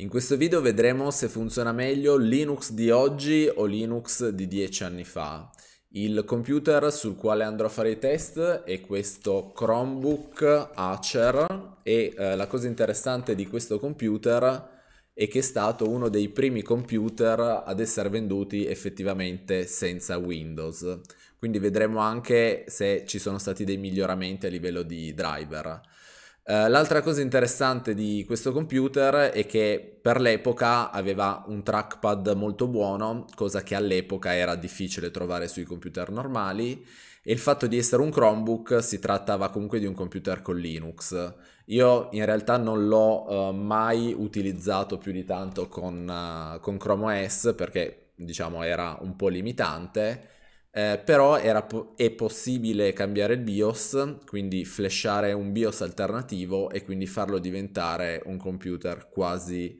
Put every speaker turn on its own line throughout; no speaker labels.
In questo video vedremo se funziona meglio Linux di oggi o Linux di 10 anni fa. Il computer sul quale andrò a fare i test è questo Chromebook Acer e eh, la cosa interessante di questo computer è che è stato uno dei primi computer ad essere venduti effettivamente senza Windows. Quindi vedremo anche se ci sono stati dei miglioramenti a livello di driver. Eh, l'altra cosa interessante di questo computer è che per l'epoca aveva un trackpad molto buono, cosa che all'epoca era difficile trovare sui computer normali, e il fatto di essere un Chromebook si trattava comunque di un computer con Linux. Io in realtà non l'ho uh, mai utilizzato più di tanto con, uh, con Chrome OS perché diciamo era un po' limitante eh, però era, è possibile cambiare il BIOS, quindi flashare un BIOS alternativo e quindi farlo diventare un computer quasi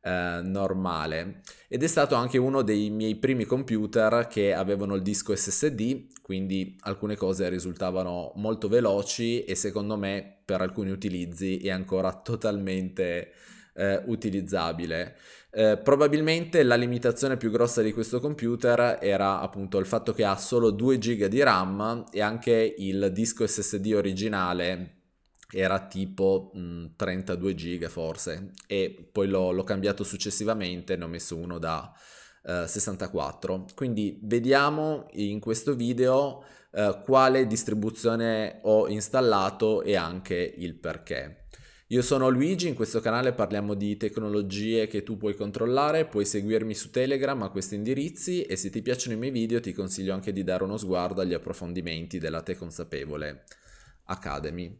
eh, normale. Ed è stato anche uno dei miei primi computer che avevano il disco SSD, quindi alcune cose risultavano molto veloci e secondo me per alcuni utilizzi è ancora totalmente eh, utilizzabile. Eh, probabilmente la limitazione più grossa di questo computer era appunto il fatto che ha solo 2 giga di RAM e anche il disco SSD originale era tipo mh, 32 giga forse e poi l'ho, cambiato successivamente, ne ho messo uno da eh, 64. Quindi vediamo in questo video eh, quale distribuzione ho installato e anche il perché. Io sono Luigi, in questo canale parliamo di tecnologie che tu puoi controllare, puoi seguirmi su Telegram a questi indirizzi e se ti piacciono i miei video ti consiglio anche di dare uno sguardo agli approfondimenti della Te Consapevole Academy.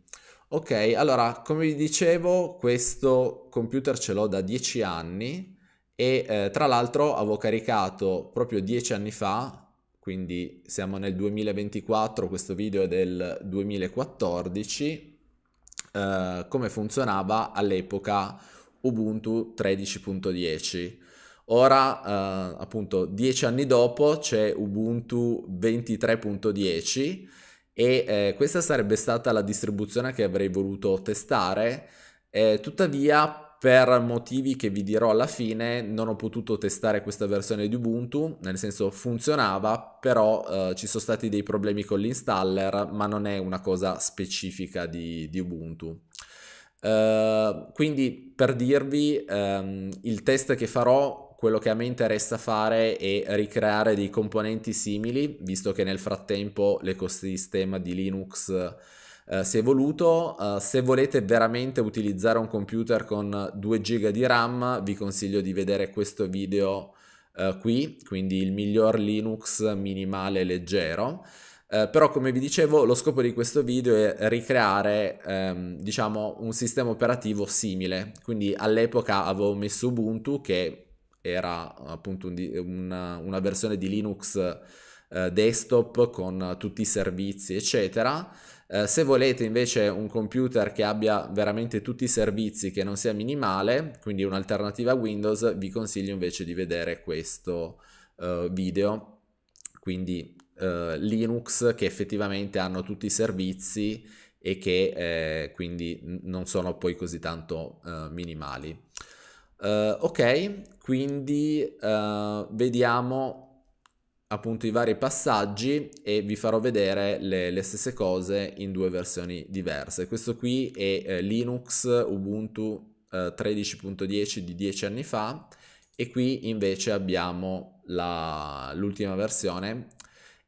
Ok, allora, come vi dicevo, questo computer ce l'ho da 10 anni e eh, tra l'altro avevo caricato proprio 10 anni fa, quindi siamo nel 2024, questo video è del 2014, eh, come funzionava all'epoca Ubuntu 13.10. Ora, eh, appunto, dieci anni dopo c'è Ubuntu 23.10 e eh, questa sarebbe stata la distribuzione che avrei voluto testare. Eh, tuttavia, per motivi che vi dirò alla fine non ho potuto testare questa versione di Ubuntu, nel senso funzionava, però eh, ci sono stati dei problemi con l'installer, ma non è una cosa specifica di, di Ubuntu. Eh, quindi per dirvi, ehm, il test che farò, quello che a me interessa fare è ricreare dei componenti simili, visto che nel frattempo l'ecosistema di Linux eh, è voluto. Eh, se volete veramente utilizzare un computer con 2 GB di RAM, vi consiglio di vedere questo video eh, qui, quindi il miglior Linux minimale leggero. Eh, però come vi dicevo lo scopo di questo video è ricreare ehm, diciamo un sistema operativo simile quindi all'epoca avevo messo Ubuntu che era appunto un, una, una, versione di Linux eh, desktop con tutti i servizi eccetera eh, se volete invece un computer che abbia veramente tutti i servizi, che non sia minimale, quindi un'alternativa a Windows, vi consiglio invece di vedere questo eh, video. Quindi eh, Linux che effettivamente hanno tutti i servizi e che eh, quindi non sono poi così tanto eh, minimali. ok, quindi vediamo appunto i vari passaggi e vi farò vedere le, le stesse cose in due versioni diverse. Questo qui è eh, Linux Ubuntu eh, 13.10 di 10 anni fa e qui invece abbiamo l'ultima versione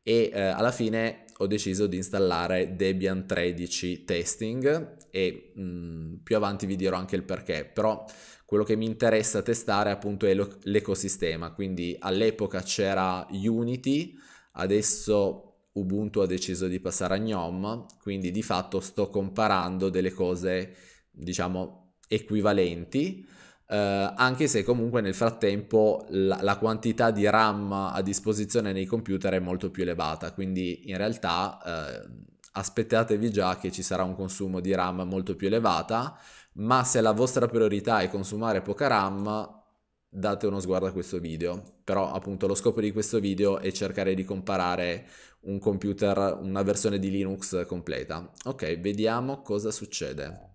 e eh, alla fine ho deciso di installare Debian 13 Testing e mh, mm, più avanti vi dirò anche il perché, però quello che mi interessa testare appunto è lo- l'ecosistema, quindi all'epoca c'era Unity, adesso Ubuntu ha deciso di passare a GNOME, quindi di fatto sto comparando delle cose, diciamo, equivalenti, eh, anche se comunque nel frattempo la, la, quantità di RAM a disposizione nei computer è molto più elevata, quindi in realtà eh, aspettatevi già che ci sarà un consumo di RAM molto più elevata, ma se la vostra priorità è consumare poca RAM, date uno sguardo a questo video. Però appunto lo scopo di questo video è cercare di comparare un computer, una versione di Linux completa. Ok, vediamo cosa succede.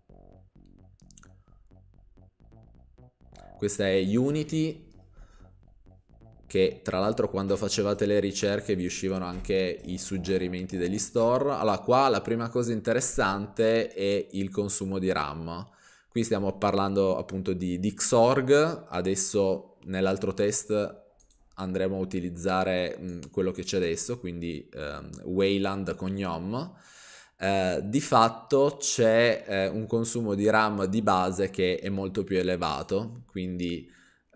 Questa è Unity che tra l'altro quando facevate le ricerche vi uscivano anche i suggerimenti degli store. Allora qua la prima cosa interessante è il consumo di RAM Qui stiamo parlando appunto di, di Xorg, adesso nell'altro test andremo a utilizzare mh, quello che c'è adesso, quindi ehm, Wayland con Yom. Eh, di fatto c'è eh, un consumo di RAM di base che è molto più elevato, quindi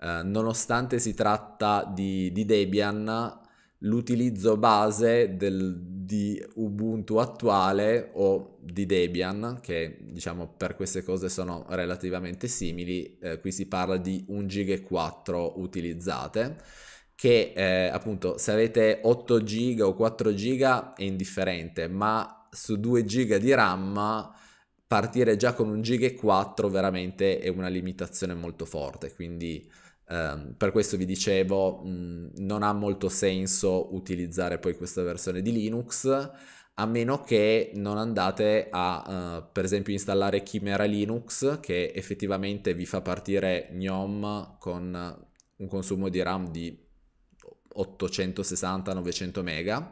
eh, nonostante si tratta di, di Debian, l'utilizzo base del, di Ubuntu attuale o di Debian, che diciamo per queste cose sono relativamente simili, eh, qui si parla di 1 GB 4 utilizzate, che eh, appunto se avete 8 GB o 4 GB è indifferente, ma su 2 GB di RAM partire già con 1 GB 4 veramente è una limitazione molto forte, quindi Um, per questo vi dicevo, mh, non ha molto senso utilizzare poi questa versione di Linux, a meno che non andate a, uh, per esempio, installare Chimera Linux, che effettivamente vi fa partire GNOME con un consumo di RAM di 860-900 MB.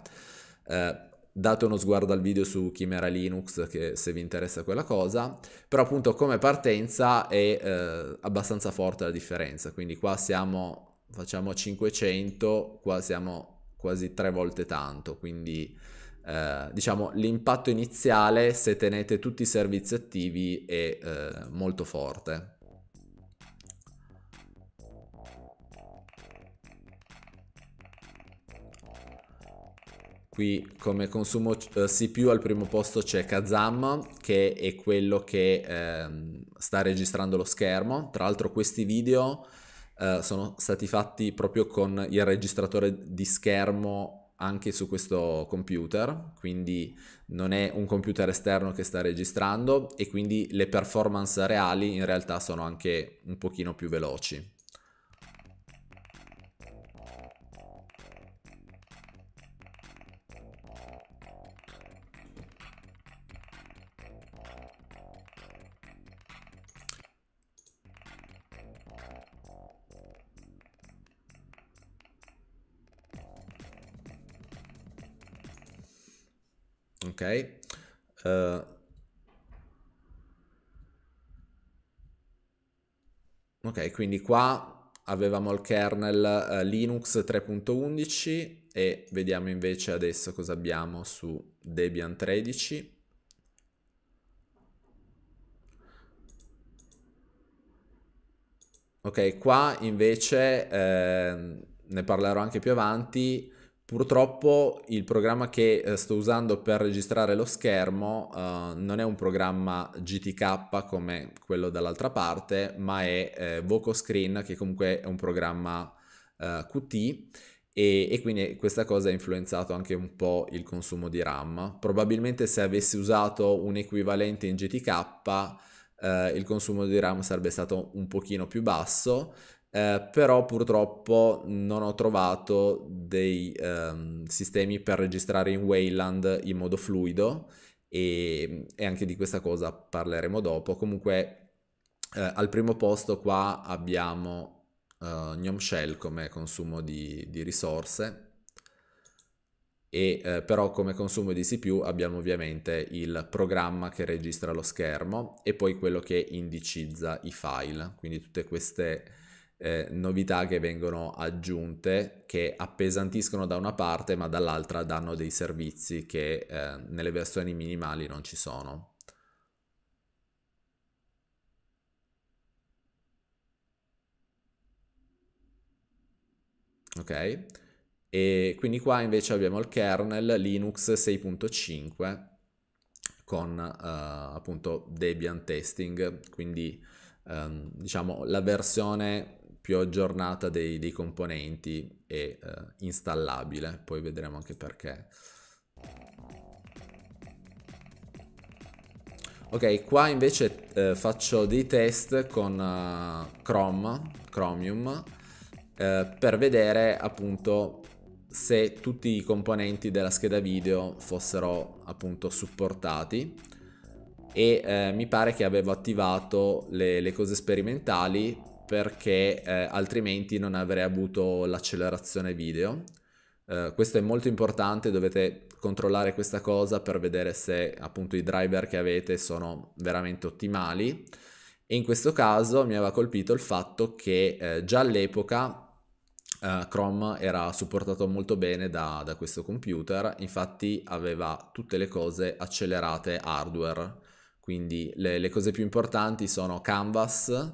Uh, date uno sguardo al video su Chimera Linux che, se vi interessa quella cosa, però appunto come partenza è eh, abbastanza forte la differenza, quindi qua siamo, facciamo 500, qua siamo quasi tre volte tanto, quindi eh, diciamo l'impatto iniziale se tenete tutti i servizi attivi è eh, molto forte. Qui come consumo CPU eh, al primo posto c'è Kazam che è quello che ehm, sta registrando lo schermo. Tra l'altro questi video eh, sono stati fatti proprio con il registratore di schermo anche su questo computer, quindi non è un computer esterno che sta registrando e quindi le performance reali in realtà sono anche un pochino più veloci. ok? Uh, ok, quindi qua avevamo il kernel uh, Linux 3.11 e vediamo invece adesso cosa abbiamo su Debian 13. Ok, qua invece eh, ne parlerò anche più avanti, Purtroppo il programma che eh, sto usando per registrare lo schermo eh, non è un programma GTK come quello dall'altra parte, ma è eh, Voco che comunque è un programma eh, QT e, e, quindi questa cosa ha influenzato anche un po' il consumo di RAM. Probabilmente se avessi usato un equivalente in GTK eh, il consumo di RAM sarebbe stato un pochino più basso, eh, però purtroppo non ho trovato dei ehm, sistemi per registrare in Wayland in modo fluido e, e anche di questa cosa parleremo dopo. Comunque eh, al primo posto qua abbiamo eh, Gnome Shell come consumo di, di risorse e eh, però come consumo di CPU abbiamo ovviamente il programma che registra lo schermo e poi quello che indicizza i file, quindi tutte queste eh, novità che vengono aggiunte che appesantiscono da una parte ma dall'altra danno dei servizi che eh, nelle versioni minimali non ci sono. Ok? E quindi qua invece abbiamo il kernel Linux 6.5 con eh, appunto Debian testing, quindi ehm, diciamo la versione più aggiornata dei, dei componenti e eh, installabile, poi vedremo anche perché. Ok, qua invece eh, faccio dei test con uh, Chrome, Chromium, eh, per vedere appunto se tutti i componenti della scheda video fossero appunto supportati e eh, mi pare che avevo attivato le, le cose sperimentali perché eh, altrimenti non avrei avuto l'accelerazione video. Eh, questo è molto importante, dovete controllare questa cosa per vedere se appunto i driver che avete sono veramente ottimali. E in questo caso mi aveva colpito il fatto che eh, già all'epoca eh, Chrome era supportato molto bene da, da, questo computer, infatti aveva tutte le cose accelerate hardware, quindi le, le cose più importanti sono Canvas,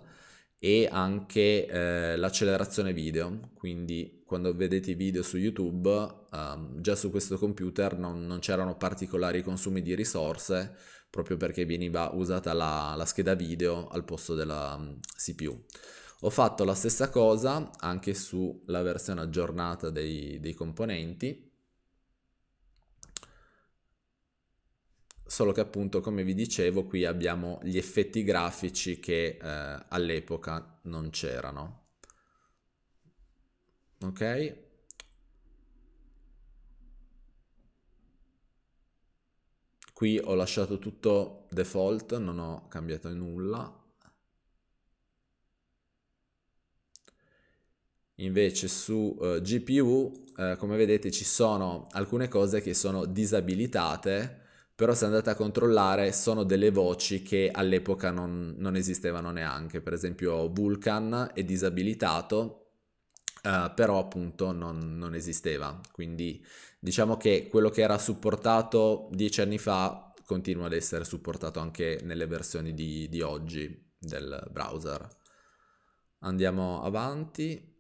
e anche eh, l'accelerazione video, quindi quando vedete i video su YouTube, um, già su questo computer non, non, c'erano particolari consumi di risorse, proprio perché veniva usata la, la scheda video al posto della um, mm, CPU. Ho fatto la stessa cosa anche sulla versione aggiornata dei, dei componenti, solo che appunto come vi dicevo qui abbiamo gli effetti grafici che eh, all'epoca non c'erano. Ok? Qui ho lasciato tutto default, non ho cambiato nulla. Invece su eh, GPU, eh, come vedete, ci sono alcune cose che sono disabilitate, però se andate a controllare sono delle voci che all'epoca non, non esistevano neanche, per esempio Vulcan è disabilitato, Uh, però appunto non, non, esisteva. Quindi diciamo che quello che era supportato dieci anni fa continua ad essere supportato anche nelle versioni di, di oggi del browser. Andiamo avanti.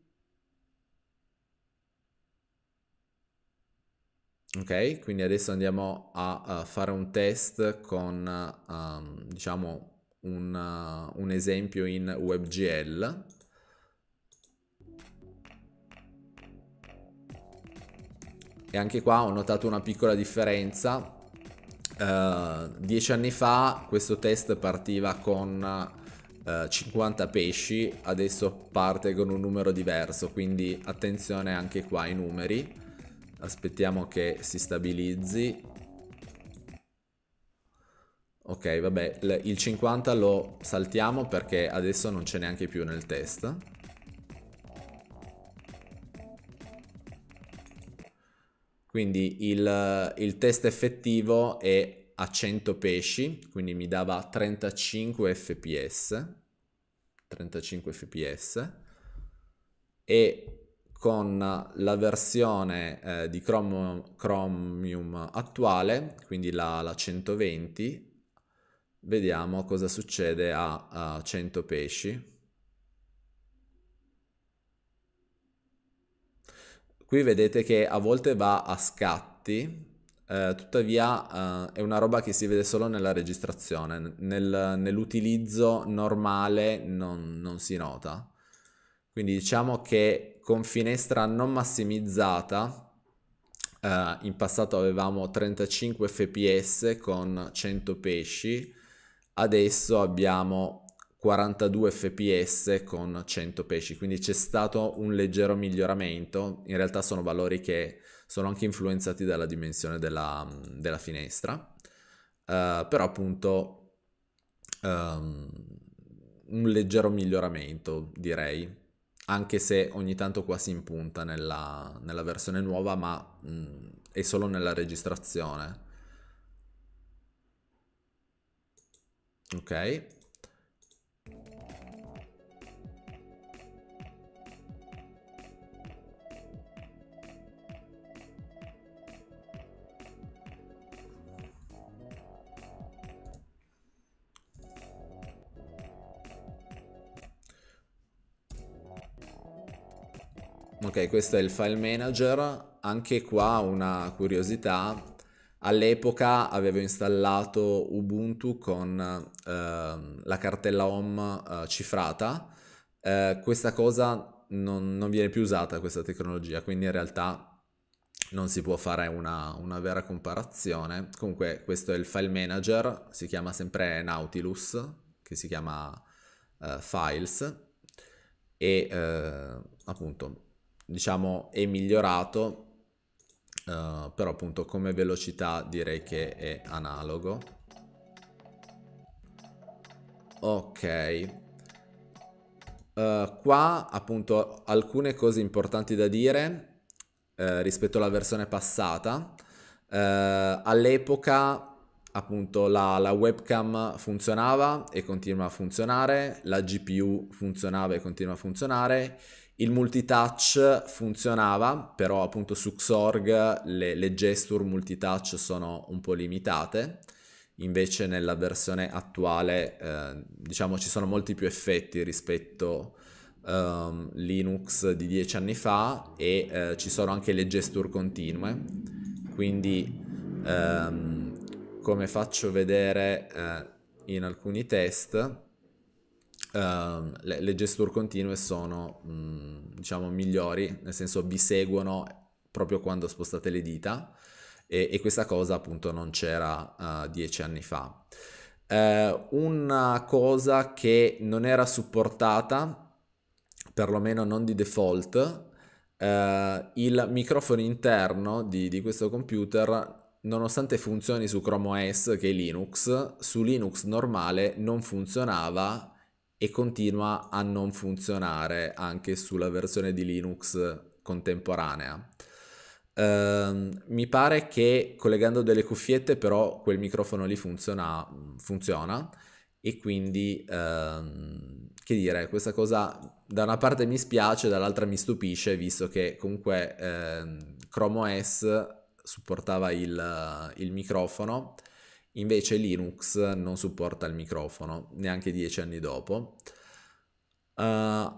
Ok, quindi adesso andiamo a, a fare un test con, um, diciamo, un, uh, un esempio in WebGL. E anche qua ho notato una piccola differenza Uh, dieci anni fa questo test partiva con uh, eh, 50 pesci, adesso parte con un numero diverso, quindi attenzione anche qua ai numeri. Aspettiamo che si stabilizzi. Ok, vabbè, il 50 lo saltiamo perché adesso non c'è neanche più nel test. Quindi il, il test effettivo è a 100 pesci, quindi mi dava 35 fps. 35 fps. E con la versione eh, di Chrome, Chromium attuale, quindi la, la, 120, vediamo cosa succede a, a 100 pesci. Qui vedete che a volte va a scatti, Uh, tuttavia uh, è una roba che si vede solo nella registrazione, Nel, nell'utilizzo normale non, non, si nota. Quindi diciamo che con finestra non massimizzata Uh, in passato avevamo 35 fps con 100 pesci, adesso abbiamo 42 fps con 100 pesci, quindi c'è stato un leggero miglioramento, in realtà sono valori che sono anche influenzati dalla dimensione della, della finestra, uh, però appunto um, un leggero miglioramento direi anche se ogni tanto qua si impunta nella, nella versione nuova, ma mh, è solo nella registrazione. Ok. questo è il file manager. Anche qua una curiosità. All'epoca avevo installato Ubuntu con eh, la cartella home eh, cifrata. Eh, questa cosa non, non, viene più usata, questa tecnologia, quindi in realtà non si può fare una, una vera comparazione. Comunque questo è il file manager, si chiama sempre Nautilus, che si chiama eh, Files e eh, appunto diciamo è migliorato uh, però appunto come velocità direi che è analogo ok uh, qua appunto alcune cose importanti da dire uh, rispetto alla versione passata all'epoca appunto la, la, webcam funzionava e continua a funzionare, la GPU funzionava e continua a funzionare, il multitouch funzionava, però appunto su Xorg le, le gesture multitouch sono un po' limitate, invece nella versione attuale eh, diciamo ci sono molti più effetti rispetto um, Linux di dieci anni fa e eh, ci sono anche le gesture continue, quindi ehm, come faccio vedere eh, in alcuni test Ehm, le, le, gesture continue sono mh, mm, diciamo migliori, nel senso vi seguono proprio quando spostate le dita e, e questa cosa appunto non c'era uh, dieci anni fa. Uh, una cosa che non era supportata, perlomeno non di default, eh, il microfono interno di, di questo computer nonostante funzioni su Chrome OS che è Linux, su Linux normale non funzionava e continua a non funzionare anche sulla versione di Linux contemporanea. Uh, mi pare che collegando delle cuffiette però quel microfono lì funziona, funziona e quindi uh, che dire, questa cosa da una parte mi spiace, dall'altra mi stupisce visto che comunque uh, Chrome OS supportava il, il microfono Invece Linux non supporta il microfono, neanche dieci anni dopo. Uh,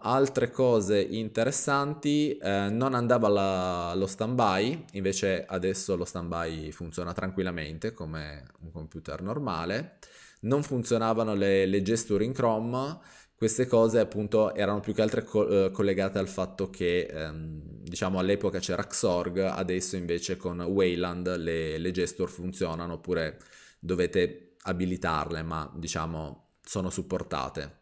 altre cose interessanti, uh, non andava la, lo standby, invece adesso lo standby funziona tranquillamente come un computer normale. Non funzionavano le, le gesture in Chrome, queste cose appunto erano più che altre co- eh, collegate al fatto che ehm, diciamo all'epoca c'era Xorg, adesso invece con Wayland le, le gesture funzionano oppure dovete abilitarle, ma diciamo sono supportate.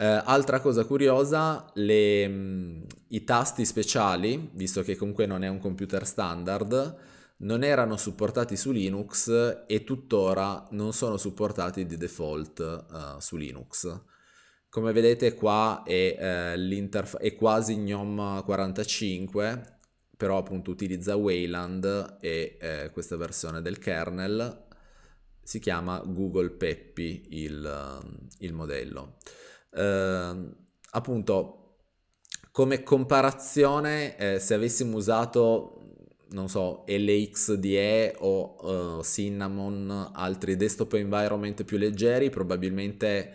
Eh, altra cosa curiosa, le, mh, mm, i tasti speciali, visto che comunque non è un computer standard, non erano supportati su Linux e tuttora non sono supportati di default uh, su Linux. Come vedete qua è, eh, è quasi GNOME 45 però appunto utilizza Wayland e eh, questa versione del kernel si chiama Google Peppy il, eh, il modello. Eh, appunto, come comparazione, eh, se avessimo usato, non so, LXDE o eh, Cinnamon, altri desktop environment più leggeri, probabilmente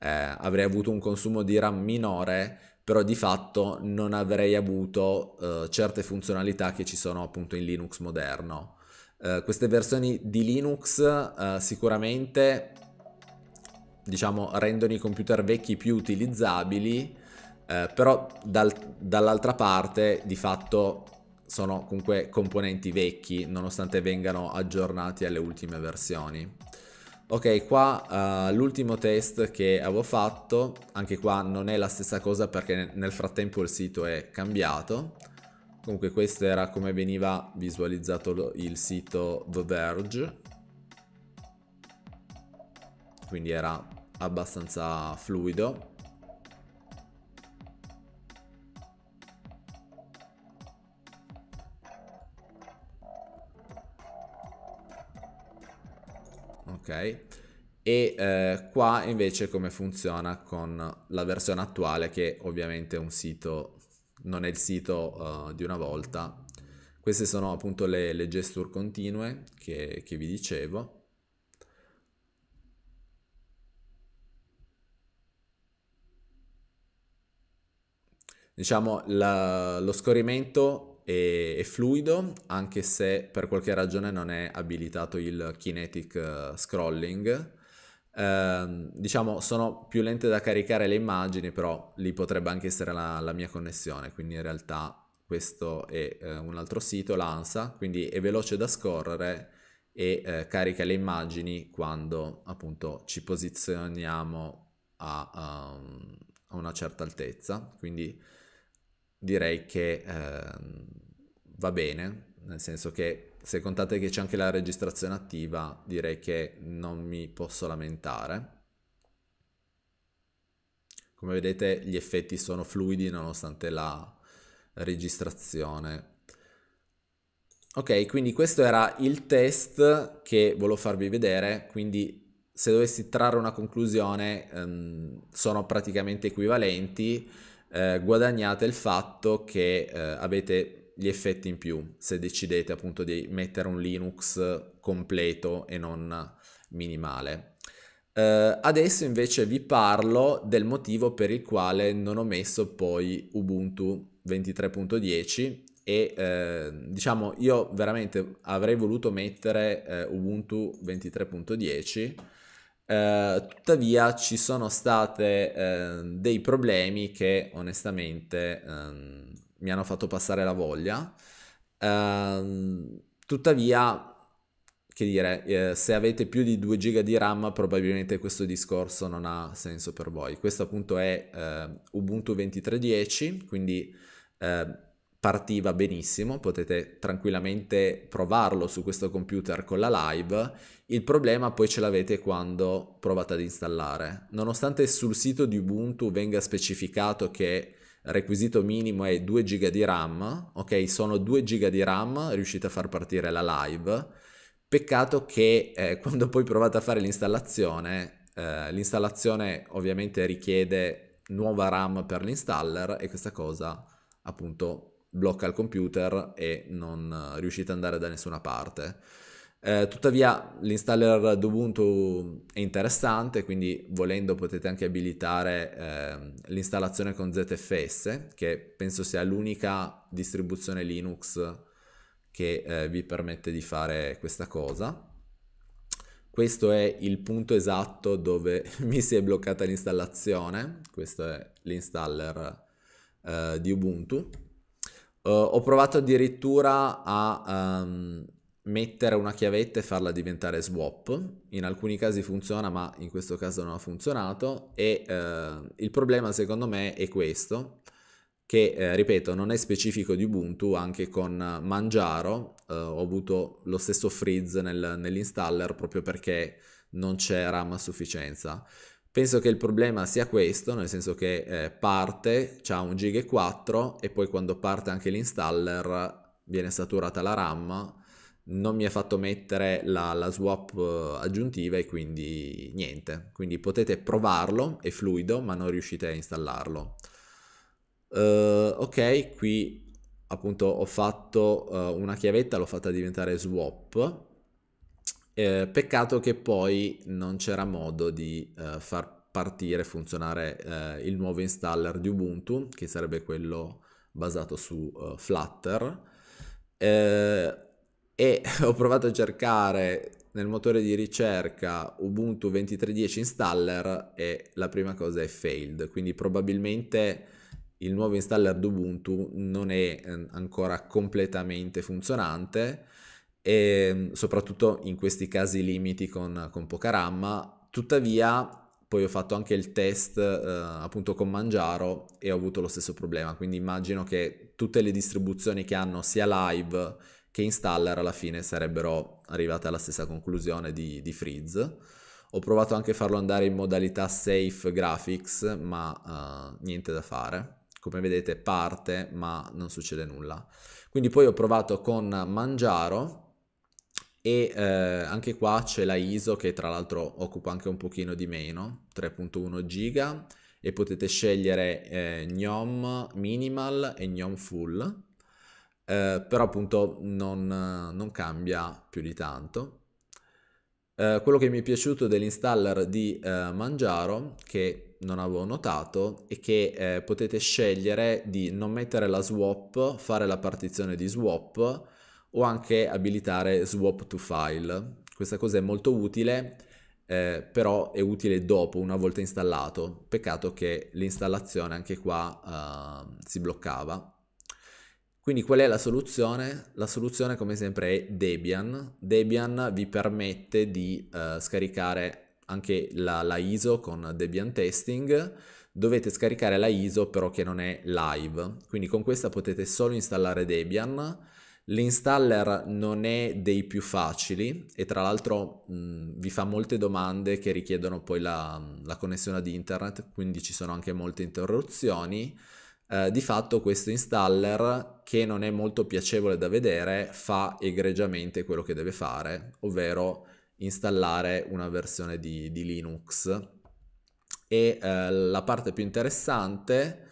eh, avrei avuto un consumo di RAM minore, però di fatto non avrei avuto eh, certe funzionalità che ci sono appunto in Linux moderno. Eh, queste versioni di Linux eh, sicuramente diciamo rendono i computer vecchi più utilizzabili, eh, però dal, dall'altra parte di fatto sono comunque componenti vecchi nonostante vengano aggiornati alle ultime versioni. Ok, qua uh, l'ultimo test che avevo fatto, anche qua non è la stessa cosa perché nel frattempo il sito è cambiato. Comunque questo era come veniva visualizzato il sito The Verge. Quindi era abbastanza fluido. ok? E eh, qua invece come funziona con la versione attuale che ovviamente è un sito, non è il sito uh, di una volta. Queste sono appunto le, le gesture continue che, che vi dicevo. Diciamo la, lo scorrimento e, e, fluido, anche se per qualche ragione non è abilitato il kinetic eh, scrolling. Eh, diciamo, sono più lente da caricare le immagini, però lì potrebbe anche essere la, la mia connessione, quindi in realtà questo è eh, un altro sito, l'ANSA, quindi è veloce da scorrere e eh, carica le immagini quando appunto ci posizioniamo a, a, a una certa altezza, quindi direi che eh, va bene, nel senso che se contate che c'è anche la registrazione attiva, direi che non mi posso lamentare. Come vedete gli effetti sono fluidi nonostante la registrazione. Ok, quindi questo era il test che volevo farvi vedere, quindi se dovessi trarre una conclusione ehm, sono praticamente equivalenti. Eh, guadagnate il fatto che eh, avete gli effetti in più se decidete appunto di mettere un Linux completo e non minimale. Uh, adesso invece vi parlo del motivo per il quale non ho messo poi Ubuntu 23.10 e uh, diciamo io veramente avrei voluto mettere uh, Ubuntu 23.10 eh, tuttavia ci sono state eh, dei problemi che onestamente ehm, mi hanno fatto passare la voglia. Eh, tuttavia, che dire, eh, se avete più di 2 giga di RAM probabilmente questo discorso non ha senso per voi. Questo appunto è ehm, Ubuntu 23.10, quindi ehm, partiva benissimo, potete tranquillamente provarlo su questo computer con la live, il problema poi ce l'avete quando provate ad installare. Nonostante sul sito di Ubuntu venga specificato che requisito minimo è 2 GB di RAM, ok, sono 2 GB di RAM, riuscite a far partire la live, peccato che eh, quando poi provate a fare l'installazione, eh, l'installazione ovviamente richiede nuova RAM per l'installer e questa cosa appunto blocca il computer e non riuscite ad andare da nessuna parte. Eh, tuttavia l'installer di Ubuntu è interessante, quindi volendo potete anche abilitare eh, l'installazione con ZFS, che penso sia l'unica distribuzione Linux che eh, vi permette di fare questa cosa. Questo è il punto esatto dove mi si è bloccata l'installazione, questo è l'installer eh, di Ubuntu. Uh, ho provato addirittura a um, mettere una chiavetta e farla diventare swap. In alcuni casi funziona, ma in questo caso non ha funzionato. E uh, il problema secondo me è questo, che eh, ripeto non è specifico di Ubuntu, anche con Mangiaro eh, ho avuto lo stesso freeze nel, nell'installer proprio perché non c'era RAM a sufficienza. Penso che il problema sia questo, nel senso che eh, parte, c'ha un gig e 4 e poi quando parte anche l'installer viene saturata la RAM, non mi ha fatto mettere la, la, swap eh, aggiuntiva e quindi niente. Quindi potete provarlo, è fluido, ma non riuscite a installarlo. Uh, ok, qui appunto ho fatto uh, una chiavetta, l'ho fatta diventare swap eh, peccato che poi non c'era modo di eh, far partire, funzionare eh, il nuovo installer di Ubuntu, che sarebbe quello basato su uh, Flutter. Eh, e ho provato a cercare nel motore di ricerca Ubuntu 23.10 installer e la prima cosa è failed, quindi probabilmente il nuovo installer di Ubuntu non è eh, ancora completamente funzionante e ehm, soprattutto in questi casi limiti con, con poca RAM. Tuttavia poi ho fatto anche il test eh, appunto con Mangiaro e ho avuto lo stesso problema, quindi immagino che tutte le distribuzioni che hanno sia live che installer alla fine sarebbero arrivate alla stessa conclusione di, di Freeze. Ho provato anche a farlo andare in modalità safe graphics, ma eh, niente da fare. Come vedete parte, ma non succede nulla. Quindi poi ho provato con Mangiaro, e eh, anche qua c'è la ISO che tra l'altro occupa anche un pochino di meno, 3.1 giga e potete scegliere eh, GNOME Minimal e GNOME Full, eh, però appunto non, non, cambia più di tanto. Eh, quello che mi è piaciuto dell'installer di eh, Mangiaro, che non avevo notato, è che eh, potete scegliere di non mettere la swap, fare la partizione di swap, o anche abilitare swap to file. Questa cosa è molto utile, eh, però è utile dopo, una volta installato. Peccato che l'installazione anche qua eh, si bloccava. Quindi qual è la soluzione? La soluzione come sempre è Debian. Debian vi permette di eh, scaricare anche la, la ISO con Debian Testing dovete scaricare la ISO però che non è live. Quindi con questa potete solo installare Debian L'installer non è dei più facili e tra l'altro mh, vi fa molte domande che richiedono poi la, la, connessione ad internet, quindi ci sono anche molte interruzioni. Eh, di fatto questo installer, che non è molto piacevole da vedere, fa egregiamente quello che deve fare, ovvero installare una versione di, di Linux. E eh, la parte più interessante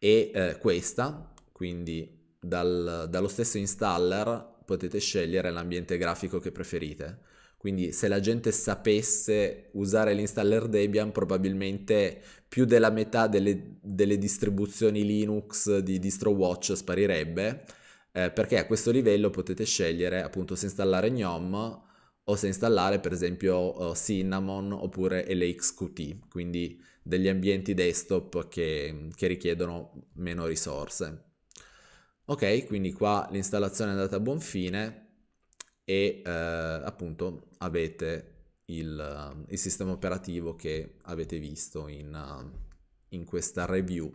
è eh, questa, quindi dal, dallo stesso installer potete scegliere l'ambiente grafico che preferite. Quindi se la gente sapesse usare l'installer Debian, probabilmente più della metà delle, delle distribuzioni Linux di DistroWatch sparirebbe, eh, perché a questo livello potete scegliere appunto se installare GNOME o se installare per esempio eh, Cinnamon oppure LXQT, quindi degli ambienti desktop che, che richiedono meno risorse. Ok, quindi qua l'installazione è andata a buon fine e eh, appunto avete il, eh, il, sistema operativo che avete visto in, eh, in questa review.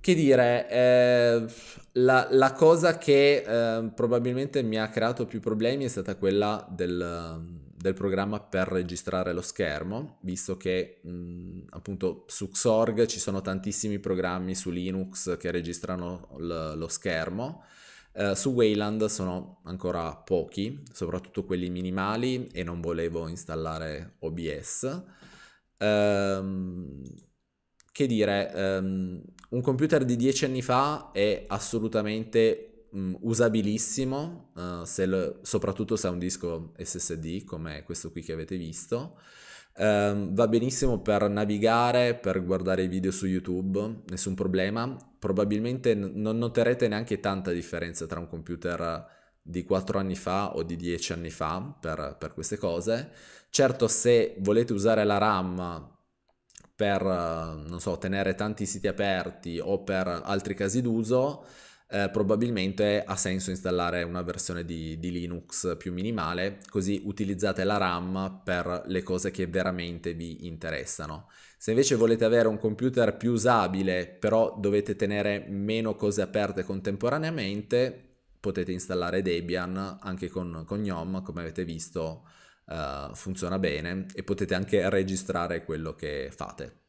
Che dire, eh, la, la, cosa che eh, probabilmente mi ha creato più problemi è stata quella del, del programma per registrare lo schermo, visto che mh, appunto su Xorg ci sono tantissimi programmi su Linux che registrano l- lo schermo. Uh, su Wayland sono ancora pochi, soprattutto quelli minimali e non volevo installare OBS. Um, ehm, che dire, um, un computer di dieci anni fa è assolutamente mh, mm, usabilissimo, uh, se lo, soprattutto se è un disco SSD come questo qui che avete visto. Uh, va benissimo per navigare, per guardare i video su YouTube, nessun problema. Probabilmente n- non noterete neanche tanta differenza tra un computer di 4 anni fa o di 10 anni fa per, per queste cose. Certo, se volete usare la RAM per, eh, non so, tenere tanti siti aperti o per altri casi d'uso, eh, probabilmente ha senso installare una versione di, di, Linux più minimale, così utilizzate la RAM per le cose che veramente vi interessano. Se invece volete avere un computer più usabile, però dovete tenere meno cose aperte contemporaneamente, potete installare Debian anche con, con GNOME, come avete visto eh, funziona bene e potete anche registrare quello che fate.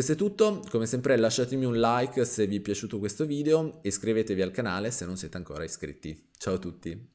Questo è tutto, come sempre lasciatemi un like se vi è piaciuto questo video, e iscrivetevi al canale se non siete ancora iscritti. Ciao a tutti!